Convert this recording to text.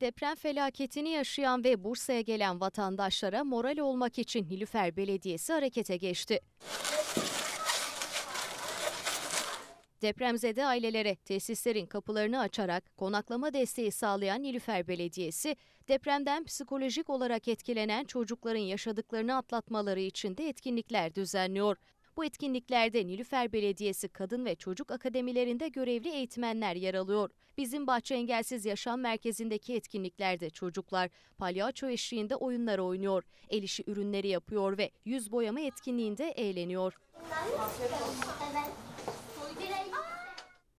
Deprem felaketini yaşayan ve Bursa'ya gelen vatandaşlara moral olmak için Nilüfer Belediyesi harekete geçti. Depremzede ailelere tesislerin kapılarını açarak konaklama desteği sağlayan Nilüfer Belediyesi, depremden psikolojik olarak etkilenen çocukların yaşadıklarını atlatmaları için de etkinlikler düzenliyor. Bu etkinliklerde Nilüfer Belediyesi Kadın ve Çocuk Akademilerinde görevli eğitmenler yer alıyor. Bizim Bahçe Engelsiz Yaşam Merkezi'ndeki etkinliklerde çocuklar palyaço eşliğinde oyunlar oynuyor, el işi ürünleri yapıyor ve yüz boyama etkinliğinde eğleniyor.